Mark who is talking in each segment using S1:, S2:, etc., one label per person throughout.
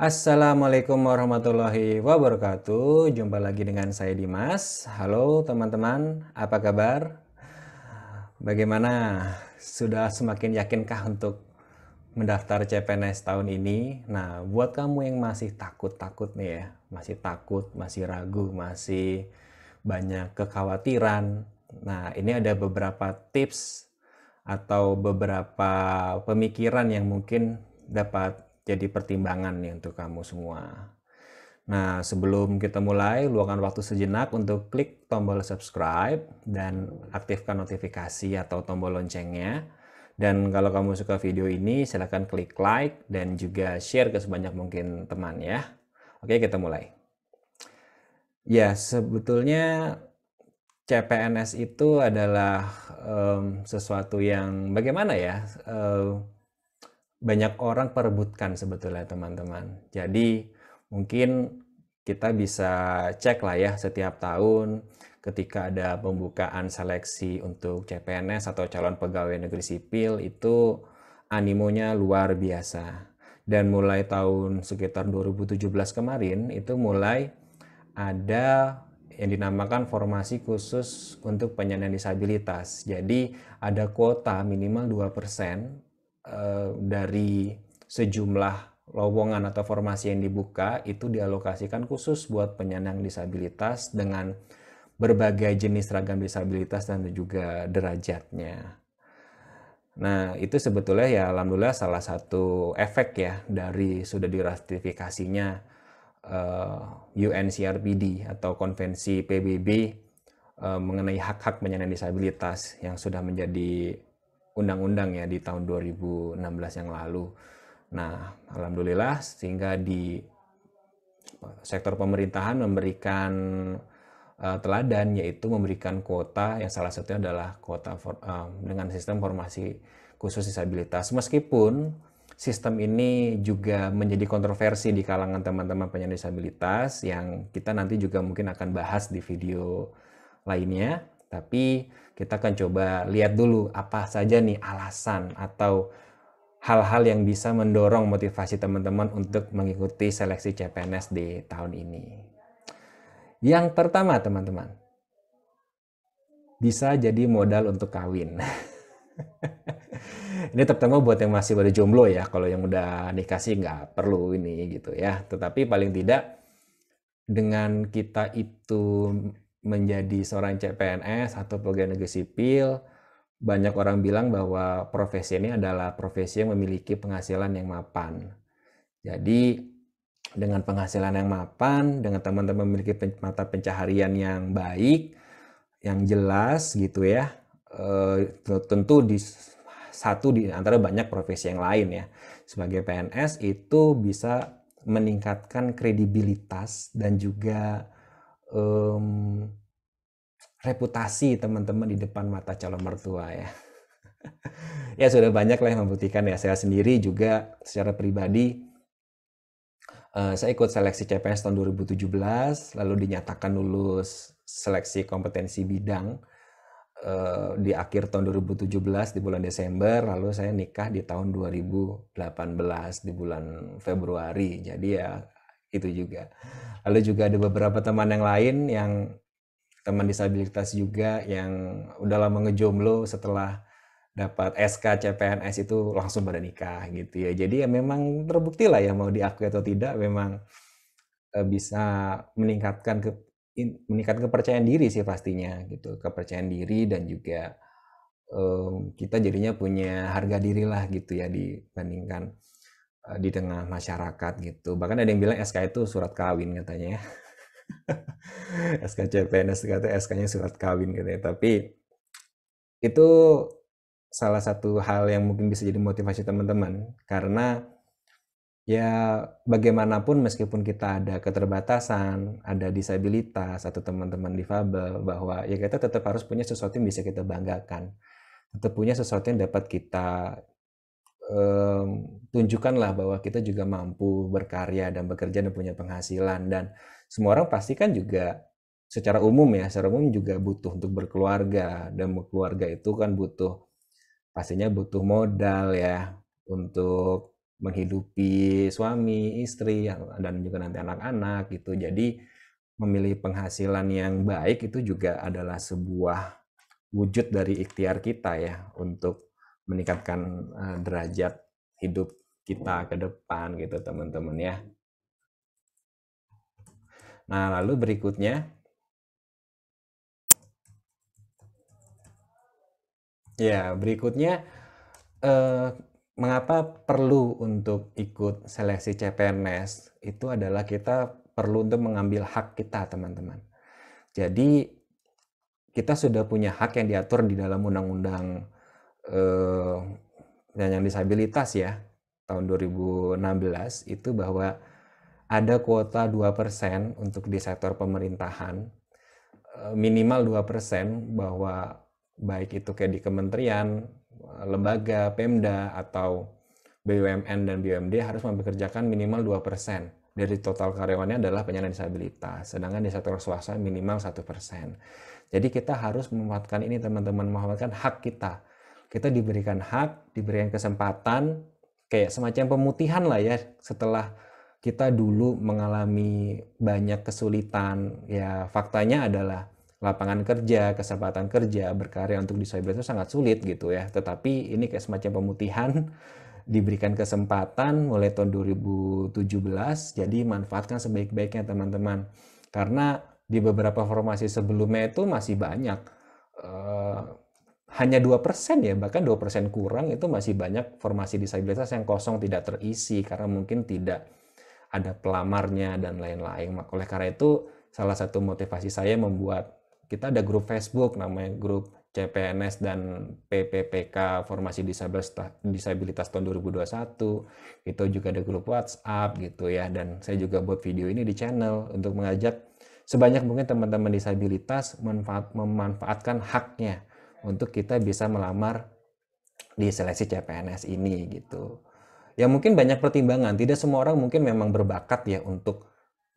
S1: Assalamualaikum warahmatullahi wabarakatuh. Jumpa lagi dengan saya Dimas. Halo teman-teman, apa kabar? Bagaimana? Sudah semakin yakinkah untuk mendaftar CPNS tahun ini? Nah, buat kamu yang masih takut-takut nih ya, masih takut, masih ragu, masih banyak kekhawatiran. Nah, ini ada beberapa tips atau beberapa pemikiran yang mungkin dapat jadi pertimbangan nih untuk kamu semua. Nah, sebelum kita mulai, luangkan waktu sejenak untuk klik tombol subscribe dan aktifkan notifikasi atau tombol loncengnya. Dan kalau kamu suka video ini, silahkan klik like dan juga share ke sebanyak mungkin teman ya. Oke, kita mulai. Ya, sebetulnya CPNS itu adalah um, sesuatu yang bagaimana ya? um, banyak orang perebutkan sebetulnya teman-teman. Jadi mungkin kita bisa cek lah ya setiap tahun ketika ada pembukaan seleksi untuk CPNS atau calon pegawai negeri sipil itu animonya luar biasa. Dan mulai tahun sekitar 2017 kemarin itu mulai ada yang dinamakan formasi khusus untuk penyandang disabilitas. Jadi ada kuota minimal 2% Eh, dari sejumlah lowongan atau formasi yang dibuka itu dialokasikan khusus buat penyandang disabilitas dengan berbagai jenis ragam disabilitas dan juga derajatnya. Nah, itu sebetulnya ya alhamdulillah salah satu efek ya dari sudah diratifikasinya uh, eh, UNCRPD atau konvensi PBB uh, eh, mengenai hak-hak penyandang disabilitas yang sudah menjadi undang-undang ya di tahun 2016 yang lalu. Nah, alhamdulillah sehingga di eh, sektor pemerintahan memberikan uh, teladan yaitu memberikan kuota yang salah satunya adalah kuota for, uh, dengan sistem formasi khusus disabilitas. Meskipun sistem ini juga menjadi kontroversi di kalangan teman-teman penyandang disabilitas yang kita nanti juga mungkin akan bahas di video lainnya tapi kita akan coba lihat dulu apa saja nih alasan atau hal-hal yang bisa mendorong motivasi teman-teman untuk mengikuti seleksi CPNS di tahun ini. Yang pertama teman-teman, bisa jadi modal untuk kawin. ini terutama buat yang masih pada jomblo ya, kalau yang udah nikah sih nggak perlu ini gitu ya. Tetapi paling tidak dengan kita itu menjadi seorang CPNS atau pegawai negeri sipil, banyak orang bilang bahwa profesi ini adalah profesi yang memiliki penghasilan yang mapan. Jadi dengan penghasilan yang mapan, dengan teman-teman memiliki mata pencaharian yang baik, yang jelas gitu ya, eh, tentu di satu di antara banyak profesi yang lain ya. Sebagai PNS itu bisa meningkatkan kredibilitas dan juga um, reputasi teman-teman di depan mata calon mertua ya. ya sudah banyak lah yang membuktikan ya saya sendiri juga secara pribadi uh, saya ikut seleksi CPNS tahun 2017 lalu dinyatakan lulus seleksi kompetensi bidang eh, di akhir tahun 2017 di bulan Desember lalu saya nikah di tahun 2018 di bulan Februari jadi ya itu juga. Lalu juga ada beberapa teman yang lain yang teman disabilitas juga yang udah lama ngejomblo setelah dapat SK CPNS itu langsung pada nikah gitu ya. Jadi ya memang terbukti lah ya mau diakui atau tidak memang eh, bisa meningkatkan ke meningkatkan kepercayaan diri sih pastinya gitu. Kepercayaan diri dan juga um, kita jadinya punya harga diri lah gitu ya dibandingkan Eh, di tengah masyarakat gitu. Bahkan ada yang bilang SK itu surat kawin katanya ya. SK CPNS katanya SK-nya surat kawin katanya. Tapi itu salah satu hal yang mungkin bisa jadi motivasi teman-teman karena ya bagaimanapun meskipun kita ada keterbatasan, ada disabilitas atau teman-teman difabel bahwa ya kita tetap harus punya sesuatu yang bisa kita banggakan. Tetap punya sesuatu yang dapat kita tunjukkanlah bahwa kita juga mampu berkarya dan bekerja dan punya penghasilan dan semua orang pasti kan juga secara umum ya secara umum juga butuh untuk berkeluarga dan keluarga itu kan butuh pastinya butuh modal ya untuk menghidupi suami, istri dan juga nanti anak-anak gitu. Jadi memilih penghasilan yang baik itu juga adalah sebuah wujud dari ikhtiar kita ya untuk meningkatkan uh, derajat hidup kita ke depan gitu teman-teman ya. Nah, lalu berikutnya Ya, berikutnya eh, mengapa perlu untuk ikut seleksi CPNS? Itu adalah kita perlu untuk mengambil hak kita, teman-teman. Jadi kita sudah punya hak yang diatur di dalam undang-undang eh, yang disabilitas ya tahun 2016 itu bahwa ada kuota 2% untuk di sektor pemerintahan eh, minimal 2% bahwa baik itu kayak di kementerian, lembaga, Pemda atau BUMN dan BUMD harus mempekerjakan minimal 2% dari total karyawannya adalah penyandang disabilitas, sedangkan di sektor swasta minimal 1%. Jadi kita harus memanfaatkan ini teman-teman, memanfaatkan hak kita kita diberikan hak, diberikan kesempatan, kayak semacam pemutihan lah ya setelah kita dulu mengalami banyak kesulitan. Ya faktanya adalah lapangan kerja, kesempatan kerja, berkarya untuk disabilitas itu sangat sulit gitu ya. Tetapi ini kayak semacam pemutihan diberikan kesempatan mulai tahun 2017 jadi manfaatkan sebaik-baiknya teman-teman karena di beberapa formasi sebelumnya itu masih banyak eh, hanya 2% ya, bahkan 2% kurang itu masih banyak formasi disabilitas yang kosong tidak terisi karena mungkin tidak ada pelamarnya dan lain-lain. Oleh karena itu, salah satu motivasi saya membuat kita ada grup Facebook namanya grup CPNS dan PPPK Formasi Disabilitas, Disabilitas tahun 2021. Itu juga ada grup WhatsApp gitu ya dan saya juga buat video ini di channel untuk mengajak sebanyak mungkin teman-teman disabilitas memanfaatkan haknya untuk kita bisa melamar di seleksi CPNS ini gitu. Ya mungkin banyak pertimbangan, tidak semua orang mungkin memang berbakat ya untuk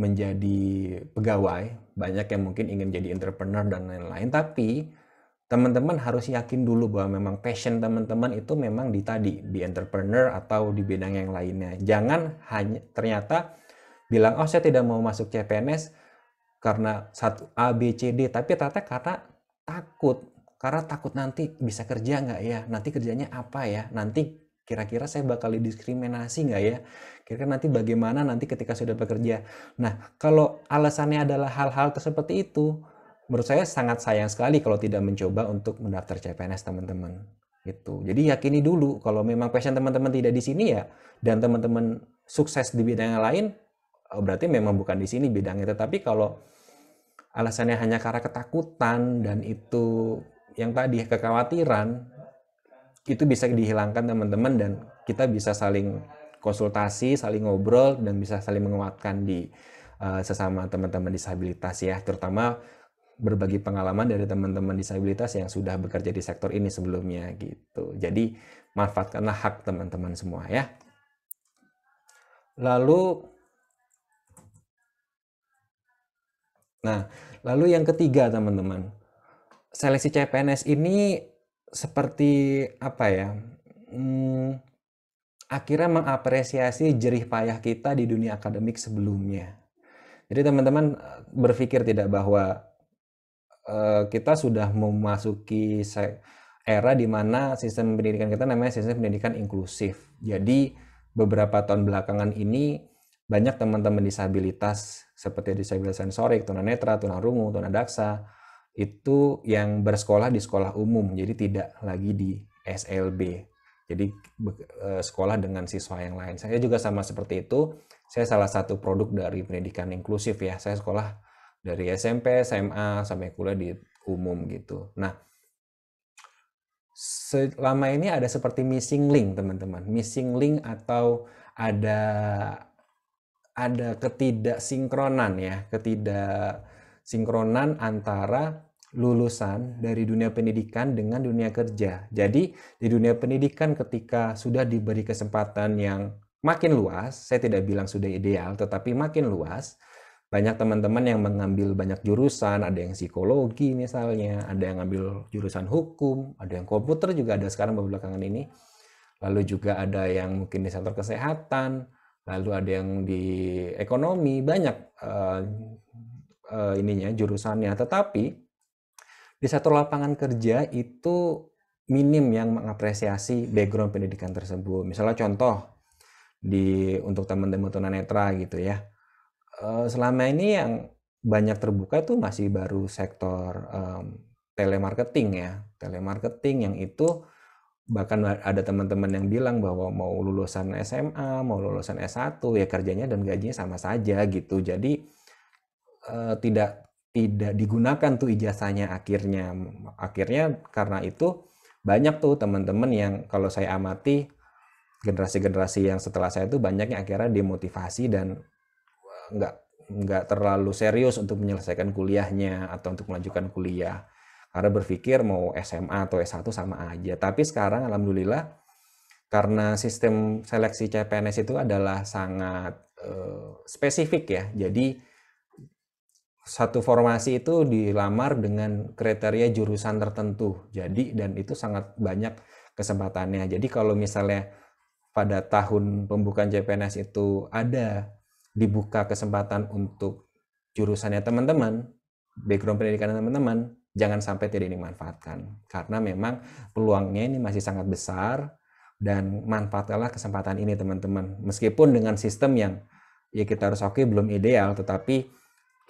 S1: menjadi pegawai, banyak yang mungkin ingin jadi entrepreneur dan lain-lain, tapi teman-teman harus yakin dulu bahwa memang passion teman-teman itu memang di tadi, di entrepreneur atau di bidang yang lainnya. Jangan hanya ternyata bilang, oh saya tidak mau masuk CPNS karena satu A, B, C, D, tapi ternyata karena takut karena takut nanti bisa kerja nggak ya nanti kerjanya apa ya nanti kira-kira saya bakal didiskriminasi nggak ya kira-kira nanti bagaimana nanti ketika sudah bekerja nah kalau alasannya adalah hal-hal seperti itu menurut saya sangat sayang sekali kalau tidak mencoba untuk mendaftar CPNS teman-teman itu jadi yakini dulu kalau memang passion teman-teman tidak di sini ya dan teman-teman sukses di bidang yang lain oh, berarti memang bukan di sini bidangnya tetapi kalau alasannya hanya karena ketakutan dan itu yang tadi kekhawatiran itu bisa dihilangkan teman-teman dan kita bisa saling konsultasi, saling ngobrol dan bisa saling menguatkan di uh, sesama teman-teman disabilitas ya, terutama berbagi pengalaman dari teman-teman disabilitas yang sudah bekerja di sektor ini sebelumnya gitu. Jadi manfaatkanlah hak teman-teman semua ya. Lalu Nah, lalu yang ketiga teman-teman, seleksi CPNS ini seperti apa ya? Hmm, akhirnya mengapresiasi jerih payah kita di dunia akademik sebelumnya. Jadi teman-teman eh, berpikir tidak bahwa uh, kita sudah memasuki era di mana sistem pendidikan kita namanya sistem pendidikan inklusif. Jadi beberapa tahun belakangan ini banyak teman-teman disabilitas seperti disabilitas sensorik, tunanetra, tunarungu, tunadaksa, itu yang bersekolah di sekolah umum, jadi tidak lagi di SLB. Jadi eh, sekolah dengan siswa yang lain. Saya juga sama seperti itu. Saya salah satu produk dari pendidikan inklusif ya. Saya sekolah dari SMP, SMA sampai kuliah di umum gitu. Nah, selama ini ada seperti missing link teman-teman. Missing link atau ada ada ketidaksinkronan ya, ketidak sinkronan antara lulusan dari dunia pendidikan dengan dunia kerja. Jadi di dunia pendidikan ketika sudah diberi kesempatan yang makin luas, saya tidak bilang sudah ideal, tetapi makin luas, banyak teman-teman yang mengambil banyak jurusan, ada yang psikologi misalnya, ada yang ngambil jurusan hukum, ada yang komputer juga ada sekarang belakangan ini. Lalu juga ada yang mungkin di sektor kesehatan, lalu ada yang di ekonomi, banyak eh, uh, ininya jurusannya tetapi di satu lapangan kerja itu minim yang mengapresiasi background pendidikan tersebut misalnya contoh di untuk teman-teman tunanetra gitu ya uh, selama ini yang banyak terbuka itu masih baru sektor um, telemarketing ya telemarketing yang itu bahkan ada teman-teman yang bilang bahwa mau lulusan SMA, mau lulusan S1 ya kerjanya dan gajinya sama saja gitu. Jadi uh, tidak tidak digunakan tuh ijazahnya akhirnya akhirnya karena itu banyak tuh teman-teman yang kalau saya amati generasi-generasi yang setelah saya itu banyak yang akhirnya demotivasi dan eh, nggak nggak terlalu serius untuk menyelesaikan kuliahnya atau untuk melanjutkan kuliah karena berpikir mau SMA atau S1 sama aja tapi sekarang alhamdulillah karena sistem seleksi CPNS itu adalah sangat uh, spesifik ya jadi satu formasi itu dilamar dengan kriteria jurusan tertentu. Jadi dan itu sangat banyak kesempatannya. Jadi kalau misalnya pada tahun pembukaan CPNS itu ada dibuka kesempatan untuk jurusannya teman-teman, background pendidikan teman-teman, jangan sampai tidak dimanfaatkan. Karena memang peluangnya ini masih sangat besar dan manfaatkanlah kesempatan ini teman-teman. Meskipun dengan sistem yang ya kita harus oke okay, belum ideal, tetapi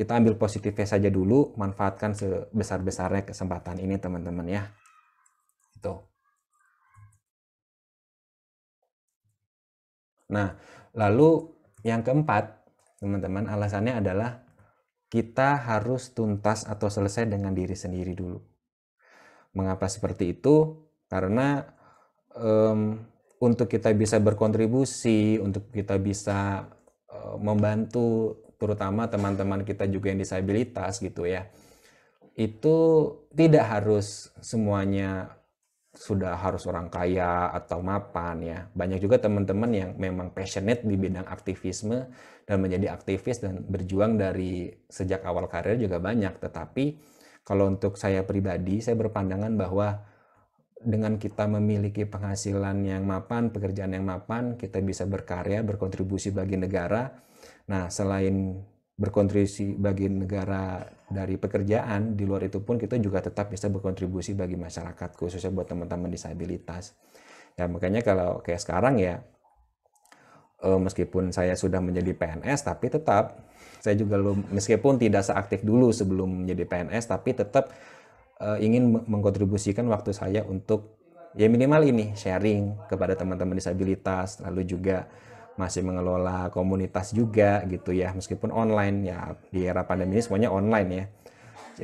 S1: kita ambil positifnya saja dulu, manfaatkan sebesar-besarnya kesempatan ini teman-teman ya. Itu. Nah, lalu yang keempat, teman-teman, alasannya adalah kita harus tuntas atau selesai dengan diri sendiri dulu. Mengapa seperti itu? Karena um, untuk kita bisa berkontribusi, untuk kita bisa membantu terutama teman-teman kita juga yang disabilitas gitu ya itu tidak harus semuanya sudah harus orang kaya atau mapan ya. Banyak juga teman-teman yang memang passionate di bidang aktivisme dan menjadi aktivis dan berjuang dari sejak awal karir juga banyak. Tetapi kalau untuk saya pribadi, saya berpandangan bahwa dengan kita memiliki penghasilan yang mapan, pekerjaan yang mapan, kita bisa berkarya, berkontribusi bagi negara, Nah, selain berkontribusi bagi negara dari pekerjaan, di luar itu pun kita juga tetap bisa berkontribusi bagi masyarakat, khususnya buat teman-teman disabilitas. Ya, makanya kalau kayak sekarang ya, eh, meskipun saya sudah menjadi PNS, tapi tetap saya juga meskipun tidak seaktif dulu sebelum menjadi PNS, tapi tetap eh, ingin mengkontribusikan waktu saya untuk ya minimal ini sharing kepada teman-teman disabilitas, lalu juga masih mengelola komunitas juga gitu ya meskipun online ya di era pandemi ini semuanya online ya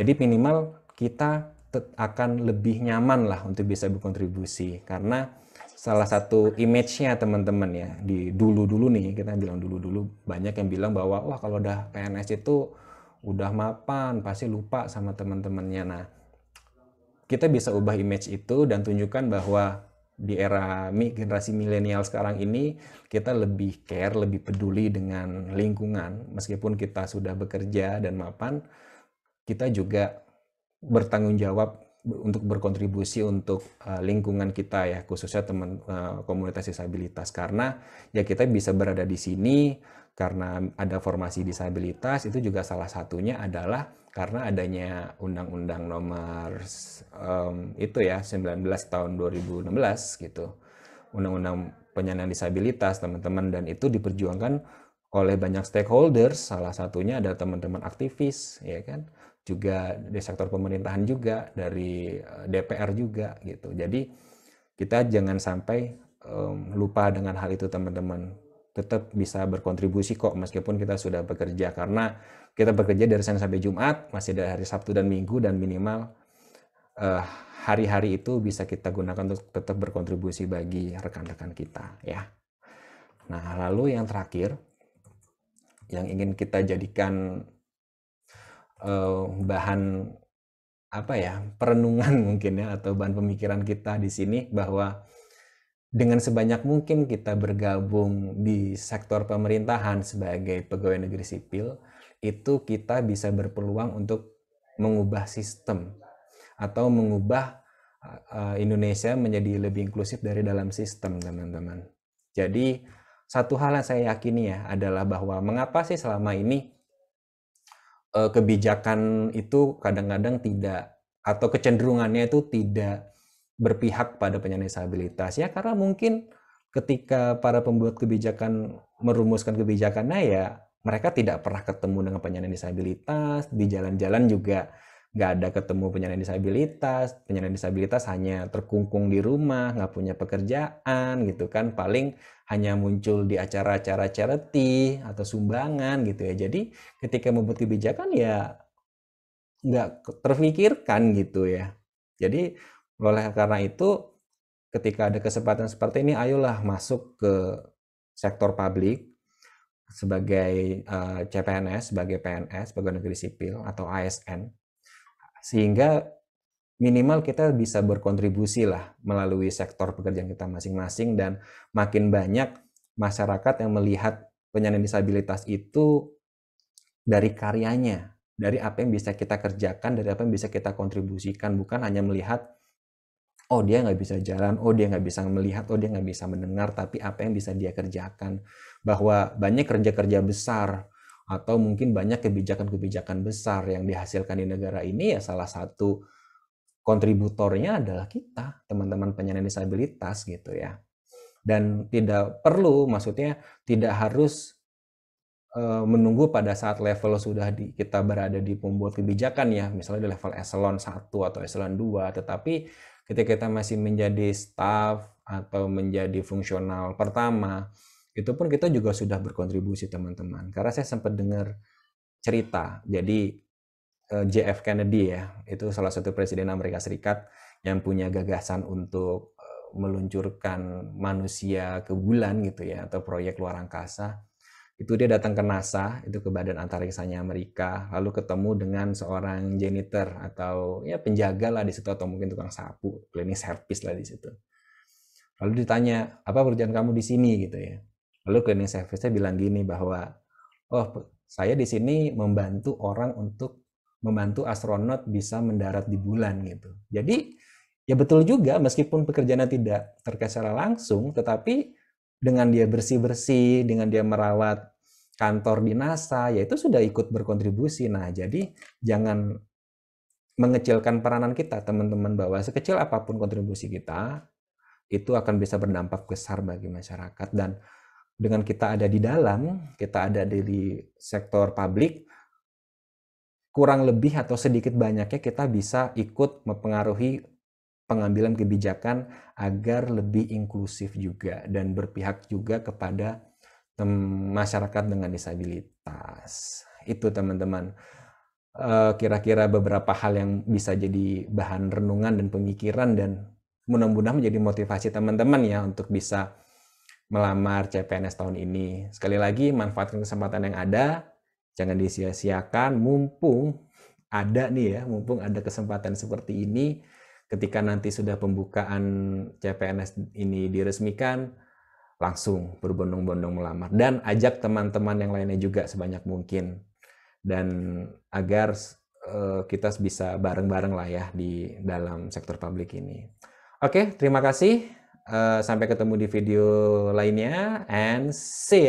S1: jadi minimal kita akan lebih nyaman lah untuk bisa berkontribusi karena salah satu image-nya teman-teman ya di dulu-dulu nih kita bilang dulu-dulu banyak yang bilang bahwa wah kalau udah PNS itu udah mapan pasti lupa sama teman-temannya nah kita bisa ubah image itu dan tunjukkan bahwa di era generasi milenial sekarang ini kita lebih care, lebih peduli dengan lingkungan. Meskipun kita sudah bekerja dan mapan, kita juga bertanggung jawab untuk berkontribusi untuk eh, lingkungan kita ya, khususnya teman eh, komunitas disabilitas karena ya kita bisa berada di sini karena ada formasi disabilitas itu juga salah satunya adalah karena adanya undang-undang nomor um, itu ya 19 tahun 2016 gitu undang-undang penyandang disabilitas teman-teman dan itu diperjuangkan oleh banyak stakeholders salah satunya ada teman-teman aktivis ya kan juga di sektor pemerintahan juga dari eh, DPR juga gitu jadi kita jangan sampai um, lupa dengan hal itu teman-teman tetap bisa berkontribusi kok meskipun kita sudah bekerja karena kita bekerja dari Senin sampai Jumat masih ada hari Sabtu dan Minggu dan minimal eh, hari-hari eh, itu bisa kita gunakan untuk tetap berkontribusi bagi rekan-rekan kita ya. Nah lalu yang terakhir yang ingin kita jadikan eh, bahan apa ya perenungan mungkin ya atau bahan pemikiran kita di sini bahwa dengan sebanyak mungkin kita bergabung di sektor pemerintahan sebagai pegawai negeri sipil, itu kita bisa berpeluang untuk mengubah sistem atau mengubah eh, eh, Indonesia menjadi lebih inklusif dari dalam sistem, teman-teman. Jadi, satu hal yang saya yakini ya adalah bahwa mengapa sih selama ini eh, kebijakan itu kadang-kadang tidak atau kecenderungannya itu tidak berpihak pada penyandang disabilitas ya karena mungkin ketika para pembuat kebijakan merumuskan kebijakannya ya mereka tidak pernah ketemu dengan penyandang disabilitas di jalan-jalan juga nggak ada ketemu penyandang disabilitas penyandang disabilitas hanya terkungkung di rumah nggak punya pekerjaan gitu kan paling hanya muncul di acara-acara charity atau sumbangan gitu ya jadi ketika membuat kebijakan ya nggak terfikirkan gitu ya jadi oleh karena itu, ketika ada kesempatan seperti ini, ayolah masuk ke sektor publik sebagai eh, CPNS, sebagai PNS, sebagai negeri sipil atau ASN, sehingga minimal kita bisa berkontribusi lah melalui sektor pekerjaan kita masing-masing dan makin banyak masyarakat yang melihat penyandang disabilitas itu dari karyanya, dari apa yang bisa kita kerjakan, dari apa yang bisa kita kontribusikan, bukan hanya melihat oh dia nggak bisa jalan, oh dia nggak bisa melihat, oh dia nggak bisa mendengar, tapi apa yang bisa dia kerjakan. Bahwa banyak kerja-kerja besar atau mungkin banyak kebijakan-kebijakan besar yang dihasilkan di negara ini ya salah satu kontributornya adalah kita, teman-teman penyandang disabilitas gitu ya. Dan tidak perlu, maksudnya tidak harus eh, menunggu pada saat level sudah di, kita berada di pembuat kebijakan ya, misalnya di level eselon 1 atau eselon 2, tetapi ketika kita masih menjadi staff atau menjadi fungsional pertama, itu pun kita juga sudah berkontribusi teman-teman. Karena saya sempat dengar cerita, jadi eh, JF Kennedy ya, itu salah satu presiden Amerika Serikat yang punya gagasan untuk eh, meluncurkan manusia ke bulan gitu ya, atau proyek luar angkasa itu dia datang ke NASA itu ke Badan Antariksanya Amerika lalu ketemu dengan seorang janitor atau ya penjaga lah di situ atau mungkin tukang sapu cleaning service lah di situ lalu ditanya apa pekerjaan kamu di sini gitu ya lalu cleaning service-nya bilang gini bahwa oh saya di sini membantu orang untuk membantu astronot bisa mendarat di bulan gitu jadi ya betul juga meskipun pekerjaannya tidak terkait secara langsung tetapi dengan dia bersih-bersih, dengan dia merawat kantor di NASA, ya itu sudah ikut berkontribusi. Nah, jadi jangan mengecilkan peranan kita, teman-teman, bahwa sekecil apapun kontribusi kita, itu akan bisa berdampak besar bagi masyarakat. Dan dengan kita ada di dalam, kita ada di sektor publik, kurang lebih atau sedikit banyaknya kita bisa ikut mempengaruhi pengambilan kebijakan agar lebih inklusif juga dan berpihak juga kepada masyarakat dengan disabilitas. Itu teman-teman eh, kira-kira beberapa hal yang bisa jadi bahan renungan dan pemikiran dan mudah-mudahan menjadi motivasi teman-teman ya untuk bisa melamar CPNS tahun ini. Sekali lagi manfaatkan kesempatan yang ada, jangan disia-siakan mumpung ada nih ya, mumpung ada kesempatan seperti ini ketika nanti sudah pembukaan CPNS ini diresmikan, langsung berbondong-bondong melamar dan ajak teman-teman yang lainnya juga sebanyak mungkin dan agar eh, kita bisa bareng-bareng lah ya di dalam sektor publik ini. Oke, terima kasih. Eh, sampai ketemu di video lainnya and see. ya.